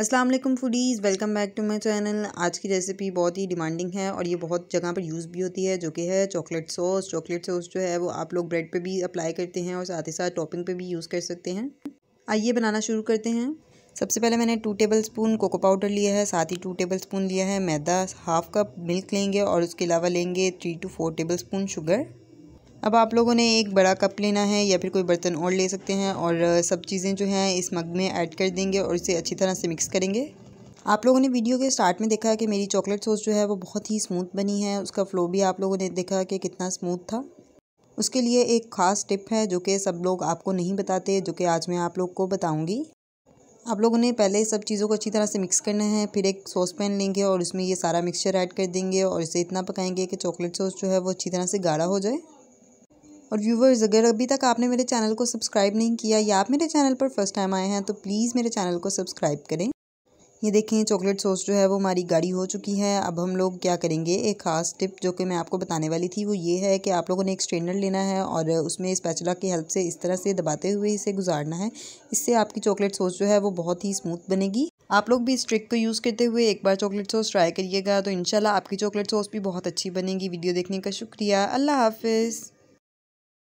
Aslam foodies welcome back to my channel आज की recipe बहुत ही डिमांडिंग है और ये बहुत जगह पर यूज़ भी होती है जो कि है चॉकलेट सॉस चॉकलेट सॉस जो है वो आप लोग ब्रेड पे भी अप्लाई करते हैं और साथ ही साथ टॉपिंग पे भी यूज़ कर सकते हैं आइए बनाना शुरू करते हैं सबसे पहले मैंने two tablespoon cocoa powder लिया है साथ ही टू टेबल स्पून लिया है मैदा हाफ़ कप मिल्क लेंगे और उसके अलावा लेंगे three to four tablespoon sugar अब आप लोगों ने एक बड़ा कप लेना है या फिर कोई बर्तन और ले सकते हैं और सब चीज़ें जो हैं इस मग में ऐड कर देंगे और इसे अच्छी तरह से मिक्स करेंगे आप लोगों ने वीडियो के स्टार्ट में देखा है कि मेरी चॉकलेट सॉस जो है वो बहुत ही स्मूथ बनी है उसका फ़्लो भी आप लोगों ने देखा कि कितना स्मूथ था उसके लिए एक ख़ास टिप है जो कि सब लोग आपको नहीं बताते जो कि आज मैं आप लोग को बताऊँगी आप लोगों ने पहले सब चीज़ों को अच्छी तरह से मिक्स करना है फिर एक सॉस पैन लेंगे और उसमें ये सारा मिक्सचर ऐड कर देंगे और इसे इतना पकाएंगे कि चॉकलेट सॉस जो है वो अच्छी तरह से गाढ़ा हो जाए और व्यूवर्स अगर अभी तक आपने मेरे चैनल को सब्सक्राइब नहीं किया या आप मेरे चैनल पर फर्स्ट टाइम आए हैं तो प्लीज़ मेरे चैनल को सब्सक्राइब करें ये देखें चॉकलेट सॉस जो है वो हमारी गाड़ी हो चुकी है अब हम लोग क्या करेंगे एक ख़ास टिप जो कि मैं आपको बताने वाली थी वो ये है कि आप लोगों ने एक स्ट्रेनर लेना है और उसमें स्पैचुला की हेल्प से इस तरह से दबाते हुए इसे गुजारना है इससे आपकी चॉकलेट सॉस जो है वो बहुत ही स्मूथ बनेगी आप लोग भी इस ट्रिक को यूज़ करते हुए एक बार चॉकलेट सॉस ट्राई करिएगा तो इनशाला आपकी चॉकलेट सॉस भी बहुत अच्छी बनेगी वीडियो देखने का शुक्रिया अल्लाह हाफिज़